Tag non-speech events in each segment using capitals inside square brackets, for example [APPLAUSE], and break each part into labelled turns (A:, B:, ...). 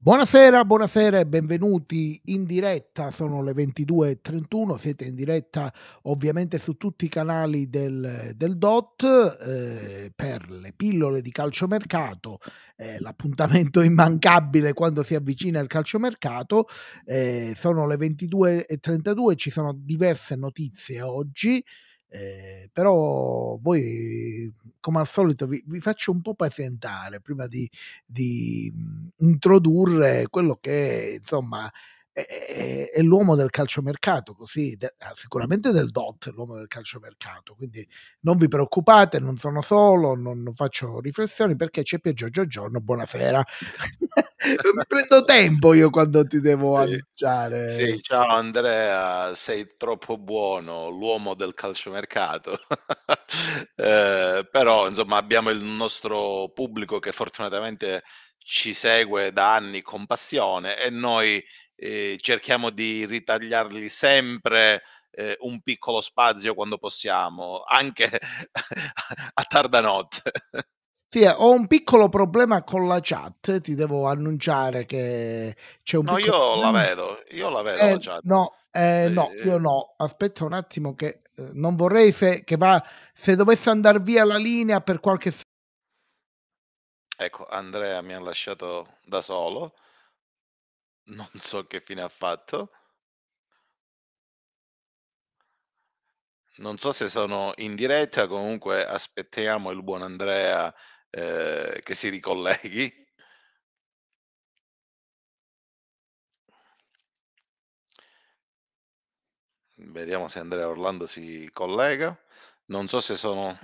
A: Buonasera, buonasera e benvenuti in diretta, sono le 22.31, siete in diretta ovviamente su tutti i canali del, del DOT eh, per le pillole di calciomercato, eh, l'appuntamento [LAUGHS] immancabile quando si avvicina il calciomercato, eh, sono le 22.32, ci sono diverse notizie oggi, eh, però voi, come al solito, vi, vi, faccio un po' presentare prima di, di introdurre quello che insomma è, è l'uomo del calciomercato, così de, eh, sicuramente del DOT, l'uomo del calciomercato, quindi non vi preoccupate, non sono solo, non, non faccio riflessioni perché c'è più Giorgio Giorno, buonasera. [LAUGHS] Mi prendo tempo io quando ti devo sì. annunciare.
B: Sì, ciao Andrea, sei troppo buono, l'uomo del calciomercato. [LAUGHS] eh, però insomma abbiamo il nostro pubblico che fortunatamente ci segue da anni con passione e noi eh, cerchiamo di ritagliarli sempre eh, un piccolo spazio quando possiamo, anche [LAUGHS] a tarda notte. [LAUGHS]
A: Sì, eh, ho un piccolo problema con la chat, ti devo annunciare che c'è un... No, io la vedo,
B: io la vedo eh, la chat.
A: No, eh, eh no, io eh. no, aspetta un attimo che eh, non vorrei se, che va, se dovesse andare via la linea per qualche...
B: Ecco, Andrea mi ha lasciato da solo. Non so che fine ha fatto. Non so se sono in diretta, comunque aspettiamo il buon Andrea eh, che si ricolleghi. Vediamo se Andrea Orlando si collega. Non so se sono...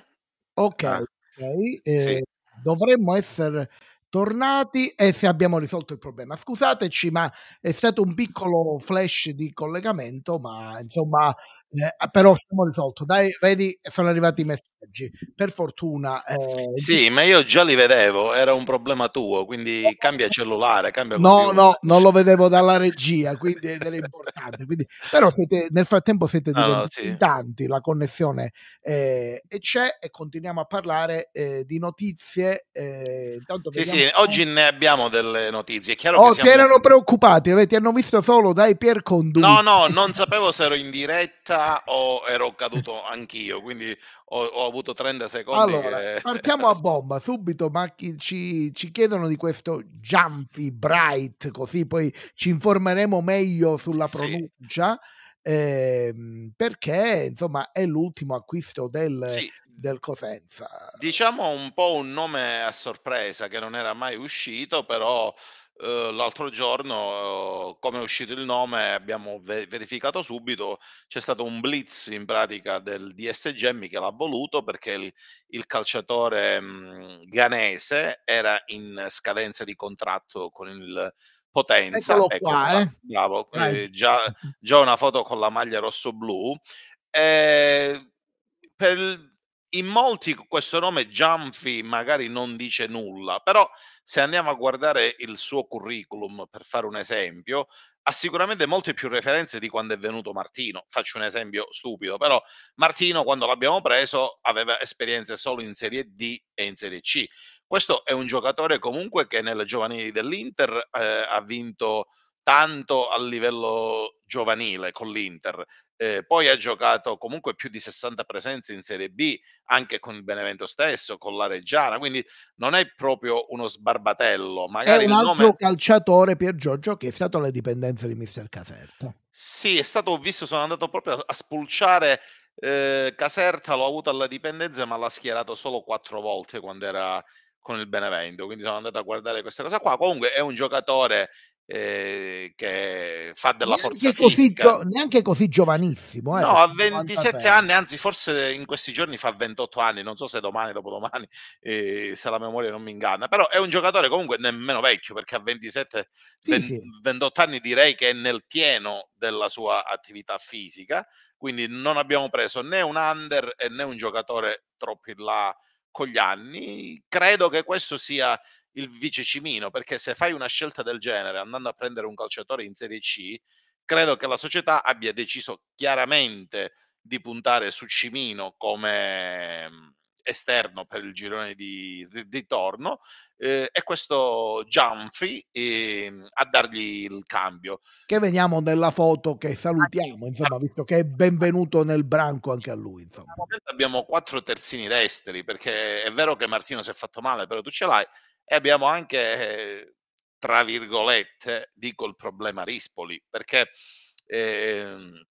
A: Ok, ah, ok. Eh, sì. Dovremmo essere tornati e se abbiamo risolto il problema. Scusateci, ma è stato un piccolo flash di collegamento, ma insomma eh, ah, però siamo risolto. Dai, vedi, sono arrivati i messaggi. Per fortuna. Eh, sì,
B: ma io già li vedevo, era un problema tuo, quindi cambia cellulare, cambia No, computer. no,
A: non lo vedevo dalla regia, quindi era importante. Quindi, però siete, nel frattempo siete no, sì. tanti, la connessione eh, e c'è e continuiamo a parlare eh, di notizie. Eh, sì, sì, oggi
B: ne abbiamo delle notizie. È chiaro oh, che siamo... erano
A: preoccupati, ti hanno visto solo dai Pier Condutti. No, no,
B: non sapevo se ero in diretta o ero caduto anch'io, quindi ho, ho avuto 30 secondi. Allora, che...
A: partiamo [LAUGHS] a bomba subito, ma ci, ci, chiedono di questo Jumpy Bright, così poi ci informeremo meglio sulla sì. pronuncia. Eh, perché insomma è l'ultimo acquisto del, sì. del, Cosenza.
B: Diciamo un po' un nome a sorpresa che non era mai uscito, però Uhm, l'altro giorno, uhm, come è uscito il nome, abbiamo verificato subito, c'è stato un blitz in pratica del DS Gemmi che l'ha voluto perché il il calciatore, mhmm, ghanese era in scadenza di contratto con il Potenza, Eccolo qua, qua, eh. bravo, eh, già [LAUGHS] già una foto con la maglia rossoblù, ehm, per in molti questo nome Gianfi magari non dice nulla, però se andiamo a guardare il suo curriculum, per fare un esempio, ha sicuramente molte più referenze di quando è venuto Martino. Faccio un esempio stupido, però Martino quando l'abbiamo preso aveva esperienze solo in Serie D e in Serie C. Questo è un giocatore comunque che nelle giovanili dell'Inter eh, ha vinto tanto a livello giovanile con l'Inter eh, poi ha giocato comunque più di 60 presenze in Serie B, anche con il Benevento stesso, con la Reggiana, quindi non è proprio uno sbarbatello. Magari è un altro nome...
A: calciatore per Giorgio che è stato alla dipendenza di Mister Caserta.
B: Sì, è stato, visto, sono andato proprio a spulciare eh, Caserta, l'ho avuto alla dipendenza ma l'ha schierato solo quattro volte quando era con il Benevento, quindi sono andato a guardare questa cosa qua. Comunque è un giocatore Ehm, che fa della neanche forza fisica. Gio-
A: neanche così giovanissimo.
B: Eh, no, a 27 anni, anzi forse in questi giorni fa 28 anni, non so se domani, dopodomani, eh, se la memoria non mi inganna, però è un giocatore comunque nemmeno vecchio perché a 27, sì, 20, sì. 28 anni direi che è nel pieno della sua attività fisica, quindi non abbiamo preso né un under né un giocatore troppo in là con gli anni. Credo che questo sia il vice Cimino, perché se fai una scelta del genere andando a prendere un calciatore in Serie C, credo che la società abbia deciso chiaramente di puntare su Cimino come mhmm, esterno per il girone di ritorno eh, e questo Gianfri eh, a dargli il cambio.
A: Che vediamo nella foto che salutiamo, insomma, visto che è benvenuto nel branco anche a lui. Insomma.
B: Abbiamo quattro terzini destri perché è vero che Martino si è fatto male, però tu ce l'hai e abbiamo anche, tra virgolette, dico il problema Rispoli, perché eh,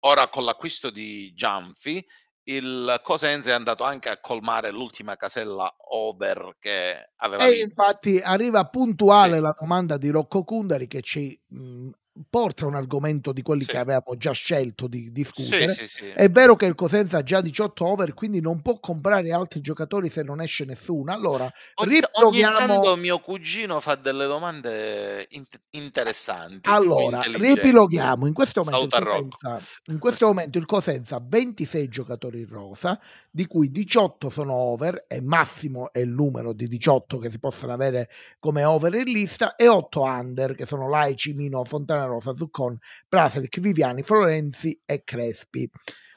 B: ora con l'acquisto di Gianfi il Cosenza è andato anche a colmare l'ultima casella over che aveva. E vinto.
A: infatti arriva puntuale sì. la domanda di Rocco Kundari che ci mh, mhmm, porta un argomento di quelli sì. che avevamo già scelto di discutere. Sì, sì, sì. È vero che il Cosenza ha già 18 over, quindi non può comprare altri giocatori se non esce nessuno. Allora, o- riproviamo... ogni tanto
B: mio cugino fa delle domande in- interessanti. Allora, ripiloghiamo. In questo, momento il Cosenza,
A: in questo momento il Cosenza ha 26 giocatori in rosa, di cui 18 sono over, e massimo è il numero di 18 che si possono avere come over in lista, e 8 under, che sono Laici, Mino, Fontana Fontana Rosa, Zuccon, Brasilic, Viviani, Florenzi e Crespi.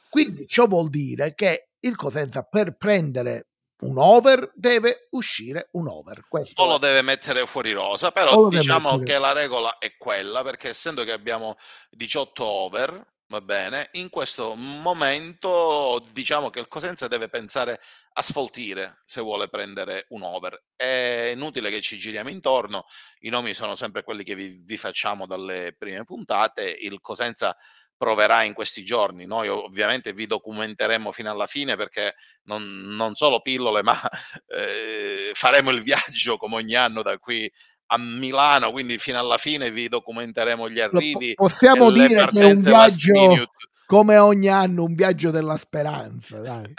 A: Quindi ciò vuol dire che il Cosenza per prendere un over deve uscire un over. Questo
B: o lo deve mettere fuori rosa, però diciamo che la regola è quella, perché essendo che abbiamo 18 over, va bene, in questo momento diciamo che il Cosenza deve pensare asfaltire se vuole prendere un over. È inutile che ci giriamo intorno, i nomi sono sempre quelli che vi, vi facciamo dalle prime puntate, il Cosenza proverà in questi giorni. Noi ovviamente vi documenteremo fino alla fine perché non, non solo pillole, ma [LAUGHS] eh, faremo il viaggio come ogni anno da qui a Milano, quindi fino alla fine vi documenteremo gli arrivi. Lo possiamo dire che è un viaggio
A: come ogni anno un viaggio della speranza. Dai.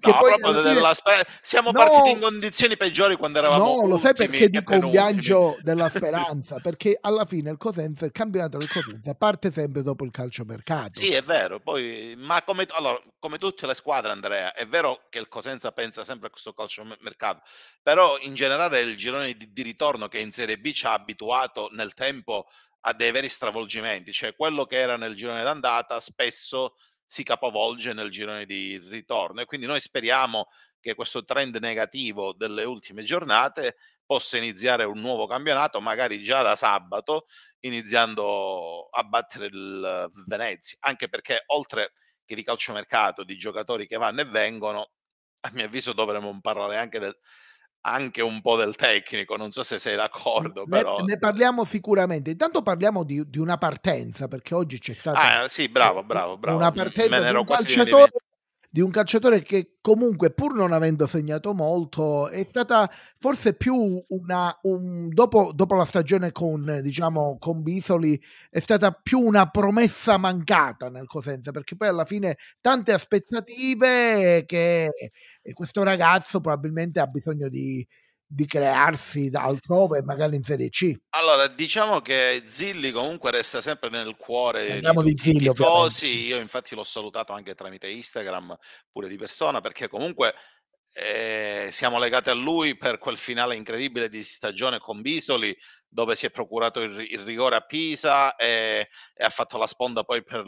B: no, poi, dire... della sper- siamo no, partiti in condizioni peggiori quando eravamo No, lo sai perché dico un
A: viaggio della [LAUGHS] speranza? perché alla fine il Cosenza, il campionato del Cosenza parte sempre dopo il calcio mercato
B: Sì, è vero, poi, ma come, allora, come tutte le squadre Andrea, è vero che il Cosenza pensa sempre a questo calcio mercato però in generale il girone di, di ritorno che in Serie B ci ha abituato nel tempo a dei veri stravolgimenti, cioè quello che era nel girone d'andata spesso si capovolge nel girone di ritorno e quindi noi speriamo che questo trend negativo delle ultime giornate possa iniziare un nuovo campionato, magari già da sabato, iniziando a battere il Venezia, anche perché oltre che di calciomercato, di giocatori che vanno e vengono, a mio avviso dovremmo parlare anche del, anche un po' del tecnico, non so se sei d'accordo. però... ne
A: parliamo sicuramente. Intanto parliamo di, di, una partenza, perché oggi c'è stata... Ah, sì,
B: bravo, bravo, bravo. Una partenza Me ne ero quasi
A: di un calciatore che comunque pur non avendo segnato molto è stata forse più una un, dopo, dopo, la stagione con diciamo con Bisoli è stata più una promessa mancata nel Cosenza perché poi alla fine tante aspettative che questo ragazzo probabilmente ha bisogno di di crearsi da altrove, magari in Serie C.
B: Allora, diciamo che Zilli comunque resta sempre nel cuore Andiamo di, di Zilli, tifosi. Io infatti l'ho salutato anche tramite Instagram, pure di persona, perché comunque eh, siamo legati a lui per quel finale incredibile di stagione con Bisoli, dove si è procurato il, il rigore a Pisa e, e, ha fatto la sponda poi per,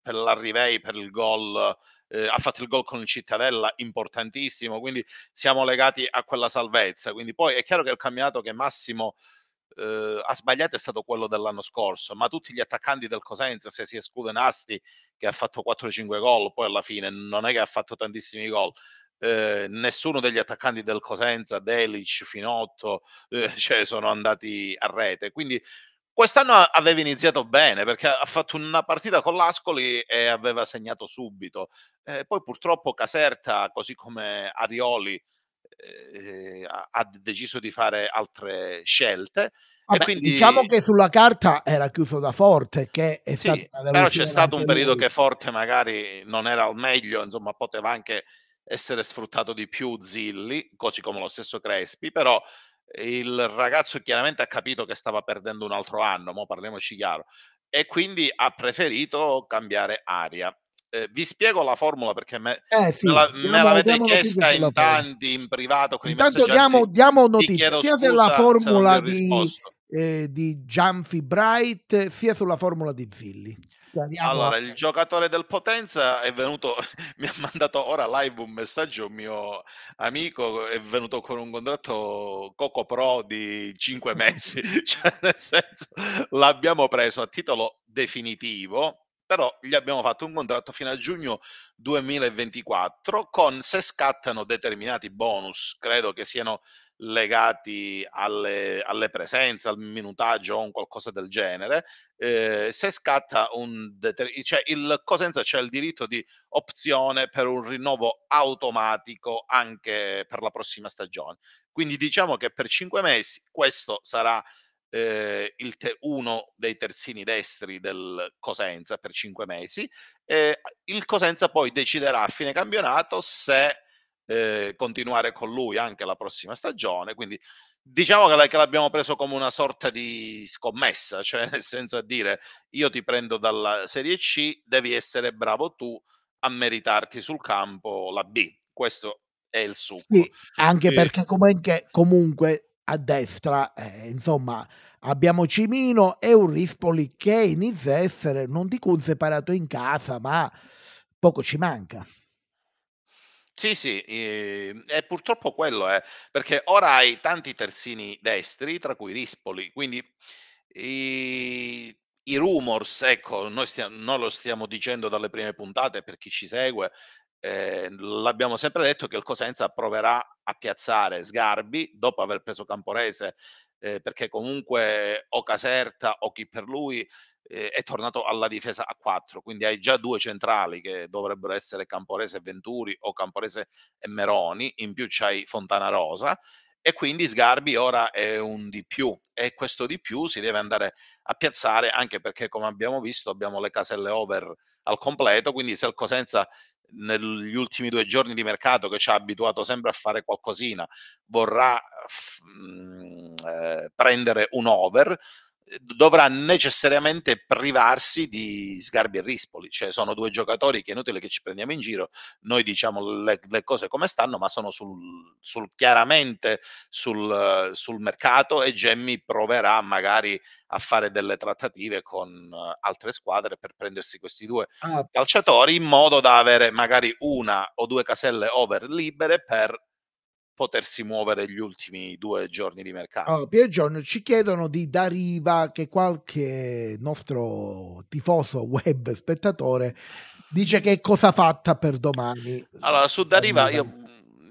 B: per l'Arrivei, per il gol eh, ha fatto il gol con il Cittadella importantissimo, quindi siamo legati a quella salvezza. Quindi poi è chiaro che il campionato che Massimo eh, ha sbagliato è stato quello dell'anno scorso, ma tutti gli attaccanti del Cosenza, se si esclude Nasti che ha fatto 4-5 gol, poi alla fine non è che ha fatto tantissimi gol, eh, nessuno degli attaccanti del Cosenza, Delic, Finotto, eh, [LAUGHS] cioè sono andati a rete. Quindi Quest'anno aveva iniziato bene perché ha fatto una partita con l'Ascoli e aveva segnato subito. Eh, poi purtroppo Caserta, così come Arioli, eh, ha deciso di fare altre scelte. Vabbè, quindi... Diciamo
A: che sulla carta era chiuso da forte, che è sì, però c'è stato un periodo
B: lui. che forte magari non era al meglio, insomma poteva anche essere sfruttato di più Zilli, così come lo stesso Crespi, però il ragazzo chiaramente ha capito che stava perdendo un altro anno, ma parliamoci chiaro, e quindi ha preferito cambiare aria. Eh, vi spiego la formula perché me, eh, sì. me, la, me l'avete chiesta in tanti, in privato, con Intanto i messaggi. Diamo, diamo notizia della formula di, risposto
A: eh, di Gianfi Bright sia sulla formula di Zilli. Cioè, allora, a...
B: il giocatore del Potenza è venuto, [LAUGHS] mi ha mandato ora live un messaggio, un mio amico è venuto con un contratto Coco Pro di 5 [LAUGHS] mesi, [LAUGHS] cioè nel senso l'abbiamo preso a titolo definitivo, però gli abbiamo fatto un contratto fino a giugno 2024 con se scattano determinati bonus, credo che siano legati alle, alle presenze, al minutaggio o un qualcosa del genere, eh, se scatta un determinato, cioè il Cosenza c'è il diritto di opzione per un rinnovo automatico anche per la prossima stagione. Quindi diciamo che per cinque mesi questo sarà eh, te- uno dei terzini destri del Cosenza per cinque mesi. Eh, il Cosenza poi deciderà a fine campionato se eh, continuare con lui anche la prossima stagione. Quindi diciamo che, l'abbiamo preso come una sorta di scommessa, [LAUGHS] cioè nel senso a dire io ti prendo dalla Serie C, devi essere bravo tu a meritarti sul campo la B. Questo è il succo.
A: Sì, anche e... perché comunque, comunque, a destra, eh, insomma, abbiamo Cimino e un Rispoli che inizia a essere, non dico un separato in casa, ma poco ci manca.
B: Sì, sì, ehm, e purtroppo quello è, eh, perché ora hai tanti terzini destri, tra cui Rispoli, quindi i, ehm, i rumors, ecco, noi stia- noi lo stiamo dicendo dalle prime puntate per chi ci segue, eh, l'abbiamo sempre detto che il Cosenza proverà a piazzare Sgarbi dopo aver preso Camporese, eh, perché comunque o Caserta o chi per lui eh, è tornato alla difesa a 4, quindi hai già due centrali che dovrebbero essere Camporese e Venturi o Camporese e Meroni, in più c'hai Fontana Rosa e quindi Sgarbi ora è un di più e questo di più si deve andare a piazzare anche perché come abbiamo visto abbiamo le caselle over al completo, quindi se il Cosenza negli ultimi due giorni di mercato che ci ha abituato sempre a fare qualcosina vorrà mh, mm, eh, prendere un over dovrà necessariamente privarsi di Sgarbi e Rispoli, cioè sono due giocatori che è inutile che ci prendiamo in giro, noi diciamo le, le cose come stanno, ma sono sul, sul, chiaramente sul, sul, mercato e Gemmi proverà magari a fare delle trattative con altre squadre per prendersi questi due ah. calciatori in modo da avere magari una o due caselle over libere per potersi muovere gli ultimi due giorni di mercato.
A: Allora, Pier John ci chiedono di Dariva che qualche nostro tifoso web spettatore dice che cosa fatta per domani.
B: Allora, su Dariva io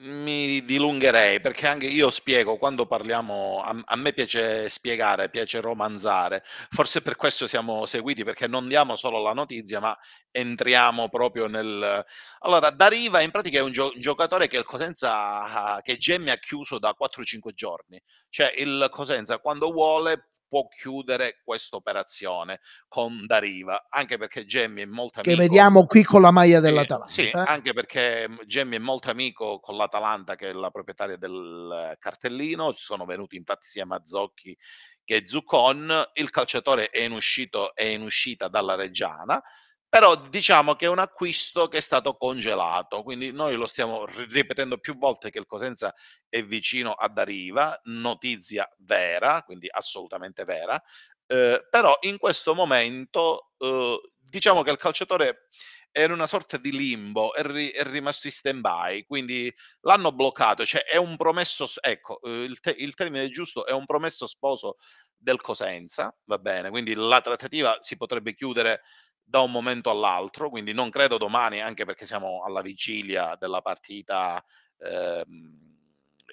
B: mi dilungherei perché anche io spiego quando parliamo, a, a, me piace spiegare, piace romanzare, forse per questo siamo seguiti perché non diamo solo la notizia ma entriamo proprio nel... Allora, Dariva in pratica è un, gio- giocatore che il Cosenza, che Gemmi ha chiuso da 4-5 giorni, cioè il Cosenza quando vuole può chiudere questa operazione con Dariva, anche perché Gemmi è molto amico. Che
A: vediamo qui con la maglia dell'Atalanta. Sì,
B: eh. anche perché mhmm, Gemmi è molto amico con l'Atalanta, che è la proprietaria del cartellino, ci sono venuti infatti sia Mazzocchi che Zuccon, il calciatore è in, uscito, è in uscita dalla Reggiana, però diciamo che è un acquisto che è stato congelato, quindi noi lo stiamo ripetendo più volte che il Cosenza è vicino a Dariva, notizia vera, quindi assolutamente vera, eh, però in questo momento eh, diciamo che il calciatore è in una sorta di limbo, è, ri- è rimasto in stand-by, quindi l'hanno bloccato, cioè è un promesso, ecco, eh, il, te- il termine giusto è un promesso sposo del Cosenza, va bene, quindi la trattativa si potrebbe chiudere da un momento all'altro, quindi non credo domani, anche perché siamo alla vigilia della partita ehm,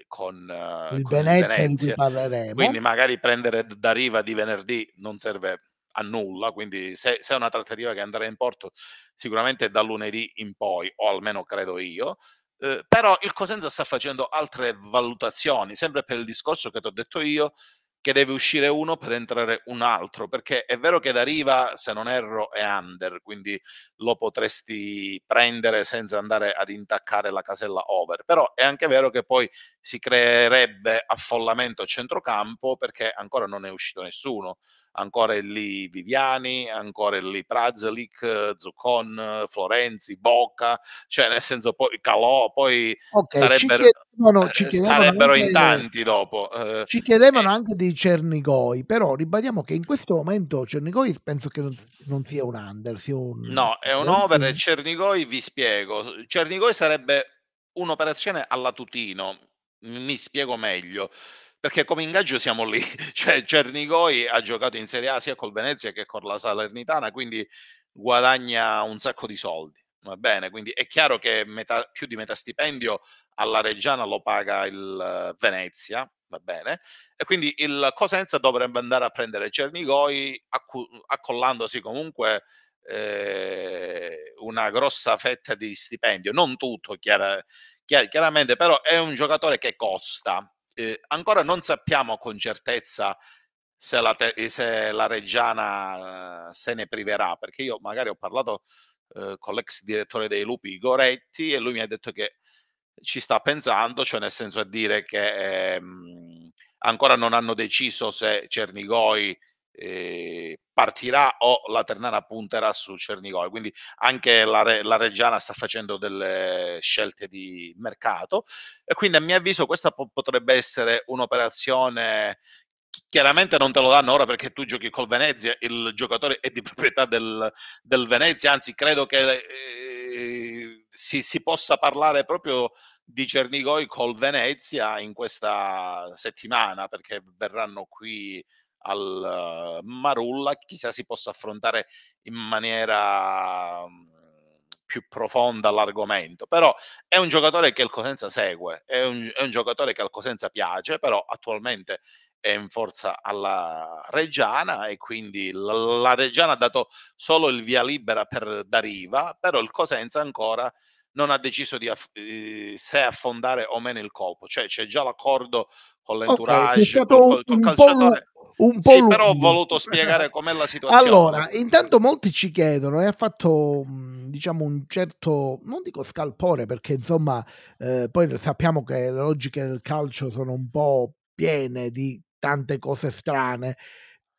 B: con, eh, il, con Venezia, il
A: Venezia. Quindi
B: magari prendere da riva di venerdì non serve a nulla, quindi se, se è una trattativa che andrà in porto sicuramente da lunedì in poi, o almeno credo io. Eh, però il Cosenza sta facendo altre valutazioni, sempre per il discorso che ti ho detto io, che deve uscire uno per entrare un altro, perché è vero che da Riva, se non erro, è under, quindi lo potresti prendere senza andare ad intaccare la casella over, però è anche vero che poi si creerebbe affollamento a centrocampo perché ancora non è uscito nessuno. Ancora lì Viviani, ancora è lì Prazelic, Zuccon, Florenzi, Bocca, cioè nel senso poi Calò, poi okay, sarebbero, chiedevano, eh, chiedevano sarebbero in tanti dopo. Eh, ci
A: chiedevano eh. anche di Cernigoi, però ribadiamo che in questo momento Cernigoi penso che non, non sia un under, sia un...
B: No, è un over e Cernigoi vi spiego. Cernigoi sarebbe un'operazione alla Tutino, mi spiego meglio perché come ingaggio siamo lì. [LAUGHS] Cioè, Cernigoi ha giocato in Serie A sia col Venezia che con la Salernitana, quindi guadagna un sacco di soldi. Va bene, quindi è chiaro che metà, più di metà stipendio alla Reggiana lo paga il eh, Venezia, va bene? E quindi il Cosenza dovrebbe andare a prendere Cernigoi, accollandosi comunque eh, una grossa fetta di stipendio, non tutto, chiaro, chiaramente però è un giocatore che costa. Eh, ancora non sappiamo con certezza se la, te- se la Reggiana eh, se ne priverà, perché io magari ho parlato eh, con l'ex direttore dei Lupi Goretti e lui mi ha detto che ci sta pensando, cioè nel senso a dire che ehm, ancora non hanno deciso se Cernigoi partirà o la Ternana punterà su Cernigoi. Quindi anche la, la, Reggiana sta facendo delle scelte di mercato e quindi a mio avviso questa po- potrebbe essere un'operazione chiaramente non te lo danno ora perché tu giochi col Venezia, il giocatore è di [LAUGHS] proprietà del, del Venezia, anzi credo che eh, si, si possa parlare proprio di Cernigoi col Venezia in questa settimana perché verranno qui al eh, Marulla, chissà si possa affrontare in maniera mm, più profonda l'argomento, però è un giocatore che il Cosenza segue, è un, è un giocatore che al Cosenza piace, però attualmente è in forza alla Reggiana e quindi la, la Reggiana ha dato solo il via libera per Dariva, però il Cosenza ancora non ha deciso di aff- eh, se affondare o meno il colpo, cioè c'è già l'accordo con l'entourage, okay, col, col, col, calciatore
A: un po'... Sì, lungo. però ho voluto
B: spiegare com'è la situazione. Allora, intanto
A: molti ci chiedono e eh, ha fatto, mm, diciamo, un certo, non dico scalpore, perché insomma, eh, poi sappiamo che le logiche del calcio sono un po' piene di tante cose strane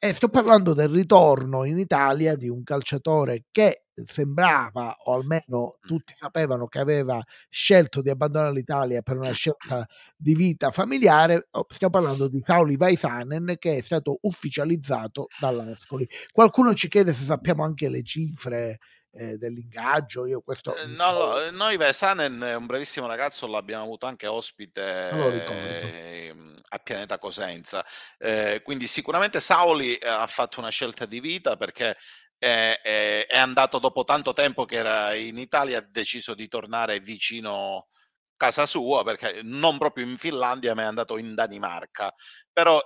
A: e eh, sto parlando del ritorno in Italia di un calciatore che sembrava, o almeno tutti sapevano che aveva scelto di abbandonare l'Italia per una scelta di vita familiare, oh, stiamo parlando di Sauli Vaisanen che è stato ufficializzato dall'Ascoli. Qualcuno ci chiede se sappiamo anche le cifre eh, dell'ingaggio. Io questo... Eh,
B: no, no, eh, noi Vesanen è un bravissimo ragazzo, l'abbiamo avuto anche ospite eh, a Pianeta Cosenza. Eh, quindi sicuramente Saoli eh, ha fatto una scelta di vita perché è, è, è, andato dopo tanto tempo che era in Italia, ha deciso di tornare vicino casa sua perché non proprio in Finlandia ma è andato in Danimarca però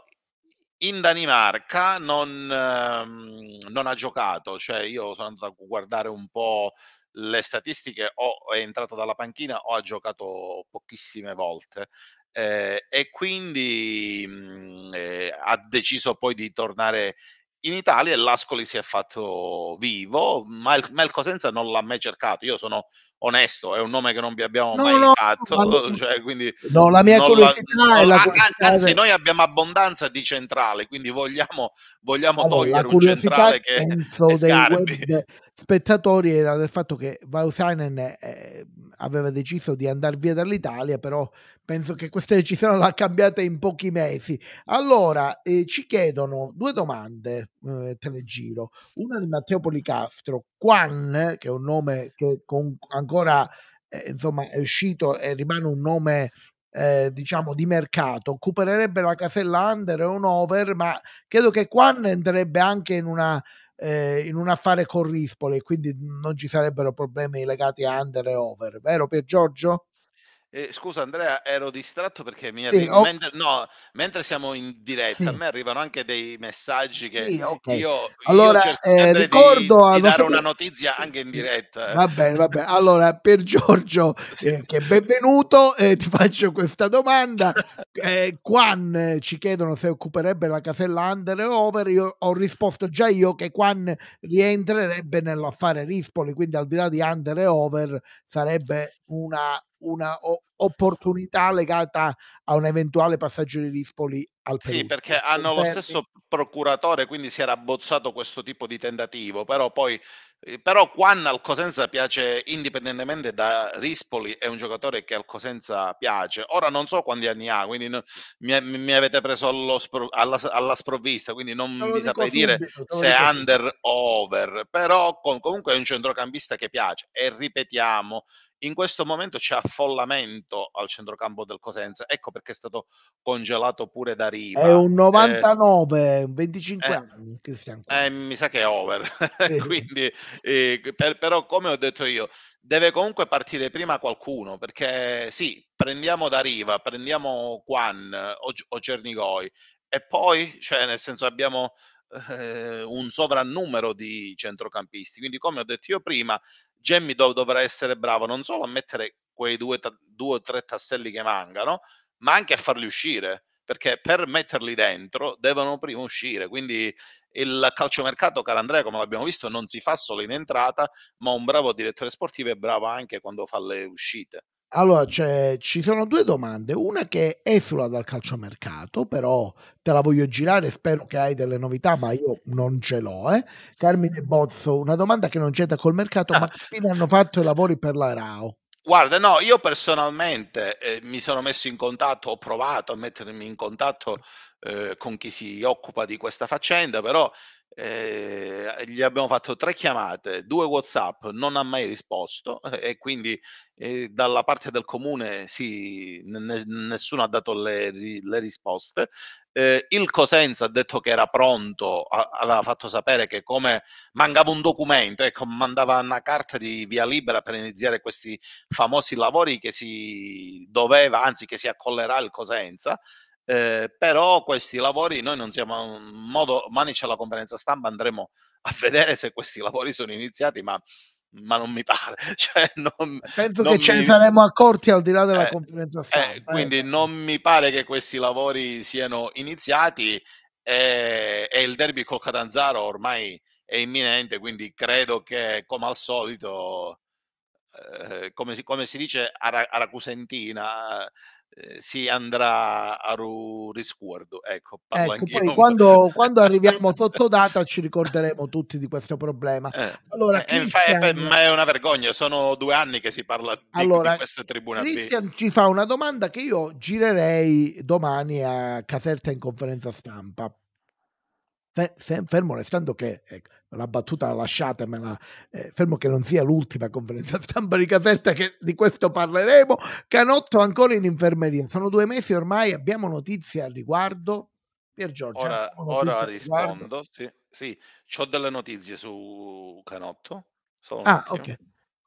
B: in Danimarca non, ehm, non ha giocato, cioè io sono andato a guardare un po' le statistiche, o è entrato dalla panchina o ha giocato pochissime volte. Eh, e quindi mh, mm, eh, ha deciso poi di tornare in Italia e l'Ascoli si è fatto vivo, ma il, ma il Cosenza non l'ha mai cercato. Io sono onesto, è un nome che non vi abbiamo no, mai no, fatto. No, [LAUGHS] cioè, quindi no, la mia curiosità la, è la curiosità Anzi, del... noi abbiamo abbondanza di centrale, quindi vogliamo, vogliamo allora, togliere un centrale che è
A: dei web spettatori era del fatto che Vausainen eh, aveva deciso di andare via dall'Italia, però penso che questa decisione l'ha cambiata in pochi mesi. Allora, eh, ci chiedono due domande, eh, te le giro. Una di Matteo Policastro, Quan, che è un nome che con, anche ancora eh, insomma, è uscito e rimane un nome eh, diciamo di mercato, occuperebbe la casella under e un over, ma credo che Quan entrerebbe anche in una eh, in un affare con Rispoli, quindi non ci sarebbero problemi legati a under e over, vero Pier Giorgio? Eh, scusa Andrea,
B: ero distratto perché mi Sì, arri- o- mentre, no, mentre siamo in diretta, a me arrivano anche dei messaggi che Sì, okay. io, io
A: Allora, cerco ehm, sempre di, ricordo a di dare
B: una notizia anche in
A: diretta. Eh. va bene, va bene. Allora, per Giorgio, [LAUGHS] Sì. ehm, che è benvenuto, ehm, ti faccio questa domanda. Ehm, Kwan eh, ci chiedono se occuperebbe la casella under e over, io ho risposto già io che Kwan rientrerebbe nell'affare Rispoli, quindi al di là di under e over sarebbe una una opportunità legata a un eventuale passaggio di Rispoli al Perù. Sì, perché hanno lo
B: stesso procuratore, quindi si era abbozzato questo tipo di tentativo, però poi eh, però Juan al Cosenza piace indipendentemente da Rispoli, è un giocatore che al Cosenza piace. Ora non so quanti anni ha, quindi no, mi, mi, avete preso spro, alla, alla, sprovvista, quindi non vi saprei dire se è under o over, però con, comunque è un centrocampista che piace e ripetiamo, in questo momento c'è affollamento al centrocampo del Cosenza, ecco perché è stato congelato pure da Riva. È un 99,
A: eh, 25 eh, anni Cristian.
B: Eh, mi sa che è over, [LAUGHS] Quindi, eh, per, però come ho detto io, deve comunque partire prima qualcuno, perché sì, prendiamo da Riva, prendiamo Quan o, o Cernigoi, e poi, cioè, nel senso abbiamo eh, un sovrannumero di centrocampisti. Quindi, come ho detto io prima, Gemmi dov- dovrà essere bravo non solo a mettere quei due, ta- due o tre tasselli che mancano, ma anche a farli uscire, perché per metterli dentro devono prima uscire. Quindi il calciomercato, caro Andrea, come l'abbiamo visto, non si fa solo in entrata, ma un bravo direttore sportivo è bravo anche quando fa le uscite.
A: Allora, ci sono due domande, una che esula dal calciomercato, però te la voglio girare, spero che hai delle novità, ma io non ce l'ho. Eh. Carmine Bozzo, una domanda che non c'è da col mercato, ma che fine hanno fatto i lavori per la RAO?
B: Guarda, no, io personalmente eh, mi sono messo in contatto, ho provato a mettermi in contatto eh, con chi si occupa di questa faccenda, però eh, gli abbiamo fatto tre chiamate, due WhatsApp, non ha mai risposto [LAUGHS] e quindi eh, dalla parte del comune sì, ne, nessuno ha dato le, le risposte. Eh, il Cosenza ha detto che era pronto, aveva fatto sapere che come mancava un documento, ecco, mandava una carta di via libera per iniziare questi famosi lavori che si doveva, anzi che si accollerà il Cosenza eh, però questi lavori noi non siamo in modo, mani c'è la conferenza stampa, andremo a vedere se questi lavori sono iniziati, ma, ma non mi pare. [LAUGHS] Cioè, non, eh, Penso non che mi... ce ne saremo
A: accorti al di là della eh,
B: conferenza eh, stampa. Eh, quindi non mi pare che questi lavori siano iniziati e, e il derby con Catanzaro ormai è imminente, quindi credo che come al solito... Eh, come si, come si, dice a, Ra- a eh, si andrà a ru- riscuordo. Ecco, ecco poi
A: quando, [LAUGHS] quando, arriviamo sotto data ci ricorderemo tutti di questo problema. Eh, allora,
B: eh, eh Christian... è, ma è una vergogna, sono due anni che si parla di, allora, di questa tribuna. Christian
A: ci fa una domanda che io girerei domani a Caserta in conferenza stampa fermo restando che, ecco, una battuta lasciatemela, eh, fermo che non sia l'ultima conferenza [LAUGHS] stampa di Caserta che di questo parleremo, Canotto ancora in infermeria, sono due mesi ormai, abbiamo notizie al riguardo,
B: Pier Giorgio. Ora, ora rispondo, sì, sì. ho delle notizie su Canotto. Solo ah, ok.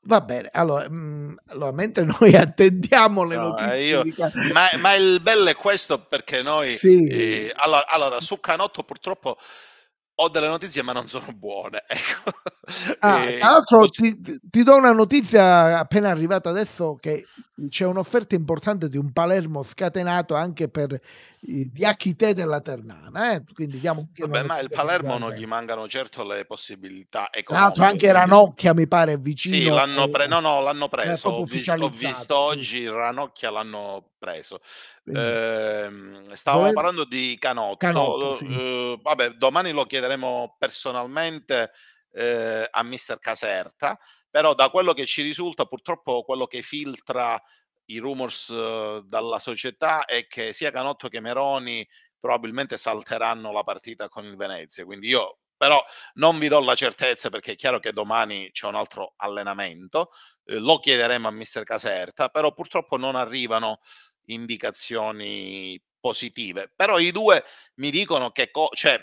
A: Va bene, allora, mh, mm, allora, mentre [LAUGHS] noi attendiamo
B: le no, eh, notizie, io, di... ma, ma, il bello è questo perché noi, sì. eh, allora, allora, su Canotto purtroppo ho delle notizie ma non sono buone. [LAUGHS] Ecco. Ah, e... Eh, tra
A: l'altro ti, ti, do una notizia appena arrivata adesso che c'è un'offerta importante di un Palermo scatenato anche per di Achite della Ternana. Eh? Quindi diamo Vabbè, ma il Palermo
B: non gli mancano certo le possibilità economiche. Tra l'altro anche
A: Ranocchia mi pare vicino. Sì, l'hanno, pre-
B: no, no, l'hanno preso. Ho visto, ho visto, oggi Ranocchia l'hanno preso. Eh, stavamo Dove... parlando di Canotto. Canotto sì. eh, vabbè, domani lo chiederemo personalmente eh, a mister Caserta, però da quello che ci risulta purtroppo quello che filtra i rumors eh, dalla società è che sia Canotto che Meroni probabilmente salteranno la partita con il Venezia. Quindi io però non vi do la certezza perché è chiaro che domani c'è un altro allenamento. Eh, lo chiederemo a mister Caserta, però purtroppo non arrivano indicazioni positive. Però i due mi dicono che co- cioè,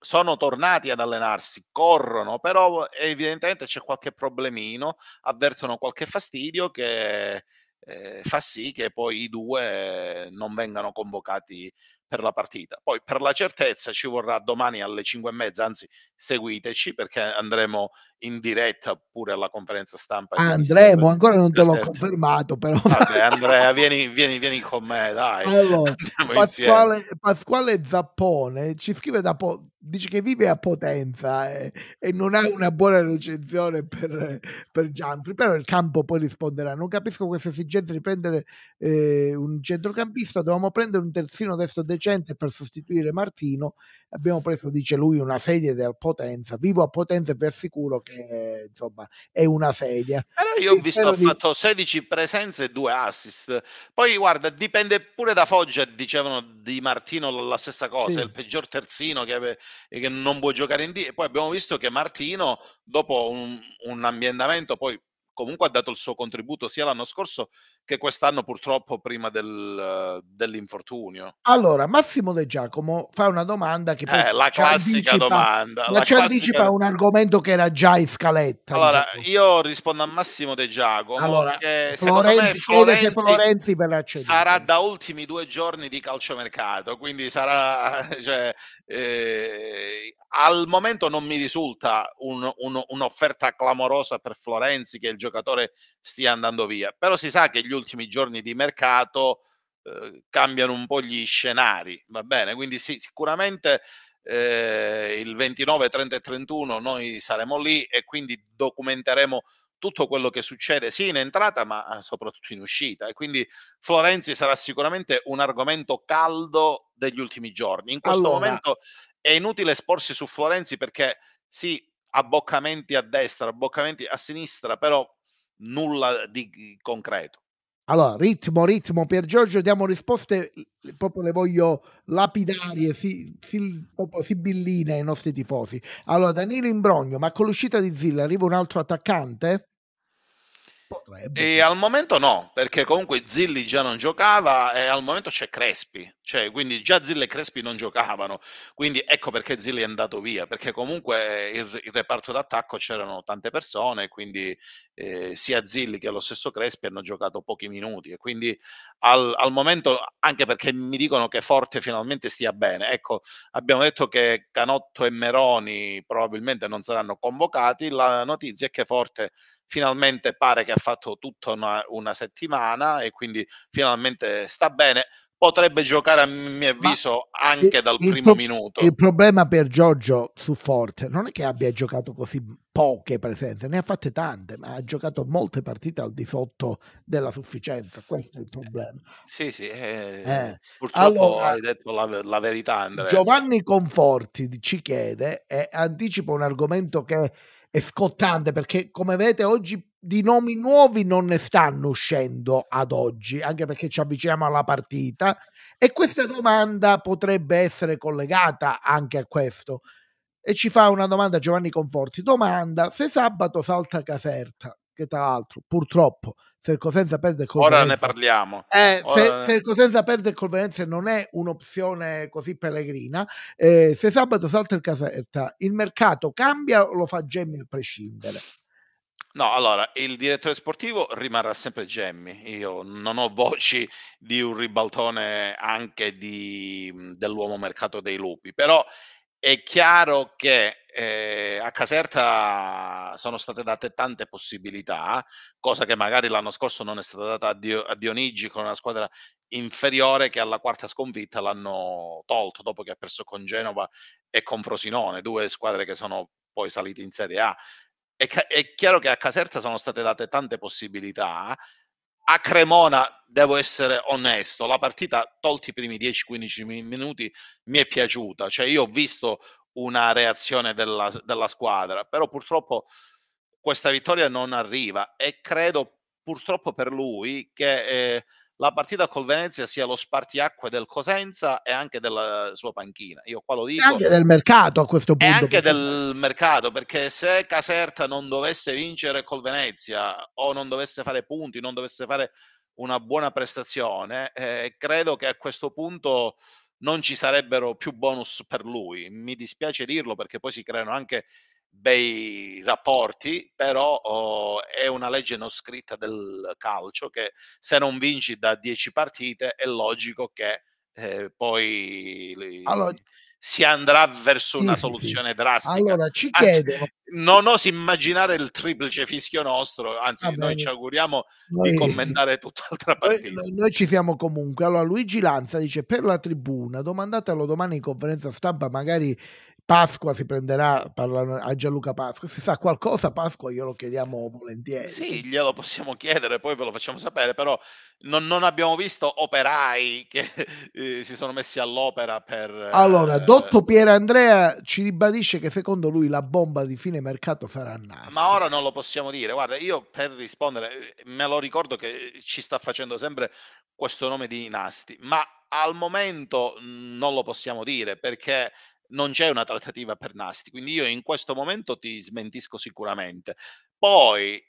B: sono tornati ad allenarsi, corrono, però evidentemente c'è qualche problemino, avvertono qualche fastidio che eh, fa sì che poi i due non vengano convocati per la partita. Poi per la certezza ci vorrà domani alle 5 e mezza, anzi seguiteci perché andremo in diretta pure alla conferenza stampa. Andremo,
A: ancora non te l'ho confermato però. [LAUGHS] Vabbè,
B: Andrea, vieni, vieni, vieni, con me, dai. Allora, [LAUGHS] Pasquale,
A: Pasquale, Zappone ci scrive da, po- dice che vive a Potenza e, eh, e non ha una buona recensione per, per Gianfri, però il campo poi risponderà. Non capisco questa esigenza di prendere eh, un centrocampista, dovevamo prendere un terzino destro decente per sostituire Martino, abbiamo preso, dice lui, una sedia del Potenza, vivo a Potenza e vi assicuro che insomma è una sedia.
B: Però io ho visto ha di... fatto 16 presenze e 2 assist, poi guarda, dipende pure da Foggia, dicevano di Martino la stessa cosa, sì. è il peggior terzino che aveva e che non può giocare in D. E poi abbiamo visto che Martino, dopo un, un ambientamento, poi comunque ha dato il suo contributo sia l'anno scorso che quest'anno purtroppo prima del, dell'infortunio.
A: Allora, Massimo De Giacomo fa una domanda che poi eh, la classica anticipa, domanda. La, la ci classica... anticipa un argomento che era già in scaletta. Allora,
B: diciamo. io rispondo a Massimo De Giacomo allora, che Florenzi, secondo me Florenzi, Florenzi sarà da ultimi due giorni di calciomercato, quindi sarà [LAUGHS] cioè, eh, al momento non mi risulta un, un, un'offerta clamorosa per Florenzi che è il giocatore stia andando via. Però si sa che gli ultimi giorni di mercato eh, cambiano un po' gli scenari, va bene? Quindi sì, sicuramente eh, il 29, 30 e 31 noi saremo lì e quindi documenteremo tutto quello che succede sia in entrata ma eh, soprattutto in uscita e quindi Florenzi sarà sicuramente un argomento caldo degli ultimi giorni. In questo allora... momento è inutile esporsi su Florenzi perché sì, abboccamenti a destra, abboccamenti a sinistra, però nulla di concreto.
A: Allora, ritmo, ritmo, per Giorgio diamo risposte, proprio le voglio lapidarie, si, si, proprio sibilline ai nostri tifosi. Allora, Danilo Imbrogno, ma con l'uscita di Zilla arriva un altro attaccante?
B: Potrebbe. E al momento no, perché comunque Zilli già non giocava e al momento c'è Crespi, cioè, quindi già Zilli e Crespi non giocavano, quindi ecco perché Zilli è andato via, perché comunque il, il reparto d'attacco c'erano tante persone, quindi eh, sia Zilli che lo stesso Crespi hanno giocato pochi minuti e quindi al, al, momento, anche perché mi dicono che Forte finalmente stia bene, ecco, abbiamo detto che Canotto e Meroni probabilmente non saranno convocati, la notizia è che Forte finalmente pare che ha fatto tutta una, una settimana e quindi finalmente sta bene potrebbe giocare a mio avviso Ma anche il, dal primo il, minuto.
A: Il problema per Giorgio su Forte non è che abbia giocato così poche presenze, ne ha fatte tante, ma ha giocato molte partite al di sotto della sufficienza, questo è il
B: problema. Sì, sì, eh, eh. purtroppo allora, hai detto la, la verità Andrea. Giovanni
A: Conforti ci chiede e anticipa un argomento che è scottante perché come vedete oggi di nomi nuovi non ne stanno uscendo ad oggi, anche perché ci avviciniamo alla partita e questa domanda potrebbe essere collegata anche a questo. E ci fa una domanda Giovanni Conforti, domanda se sabato salta Caserta, che tra l'altro purtroppo se il Cosenza perde col Ora Venezia, ne
B: parliamo. Eh, Ora... se, se, il
A: Cosenza perde col Venezia non è un'opzione così pellegrina. Eh, se sabato salta il Caserta, il mercato cambia o lo fa Gemmi a prescindere?
B: No, allora, il direttore sportivo rimarrà sempre Gemmi. Io non ho voci di un ribaltone anche di, dell'uomo mercato dei lupi, però è chiaro che eh, a Caserta sono state date tante possibilità, cosa che magari l'anno scorso non è stata data a, Dio, a Dionigi con una squadra inferiore che alla quarta sconfitta l'hanno tolto dopo che ha perso con Genova e con Frosinone, due squadre che sono poi salite in Serie A. È, è chiaro che a Caserta sono state date tante possibilità a Cremona devo essere onesto, la partita, tolti i primi 10-15 minuti, mi è piaciuta. Cioè, io ho visto una reazione della, della, squadra, però purtroppo questa vittoria non arriva e credo purtroppo per lui che eh, la partita col Venezia sia lo spartiacque del Cosenza e anche della sua panchina. Io qua lo dico. E anche
A: del mercato a questo punto. E anche
B: perché... del mercato, perché se Caserta non dovesse vincere col Venezia o non dovesse fare punti, non dovesse fare una buona prestazione, eh, credo che a questo punto non ci sarebbero più bonus per lui. Mi dispiace dirlo perché poi si creano anche bei rapporti, però oh, è una legge non scritta del calcio che se non vinci da 10 partite è logico che eh, poi allora, si andrà verso sì, una soluzione sì. drastica. Allora
A: ci anzi, chiedono.
B: Non osi immaginare il triplice fischio nostro, anzi Vabbè, noi ci auguriamo noi, di commentare tutt'altra partita. Noi, noi,
A: ci siamo comunque. Allora Luigi Lanza dice per la tribuna, domandatelo domani in conferenza stampa, magari Pasqua si prenderà, parlano a Gianluca Pasqua, si sa qualcosa Pasqua glielo
B: chiediamo volentieri. Sì, glielo possiamo chiedere, poi ve lo facciamo sapere, però non, non abbiamo visto operai che eh, si sono messi all'opera per... Eh, allora, Dotto
A: Andrea ci ribadisce che secondo lui la bomba di fine mercato sarà NASA.
B: Ma ora non lo possiamo dire, guarda, io per rispondere eh, me lo ricordo che ci sta facendo sempre questo nome di Nasti, ma al momento mm, non lo possiamo dire perché non c'è una trattativa per Nasti, quindi io in questo momento ti smentisco sicuramente. Poi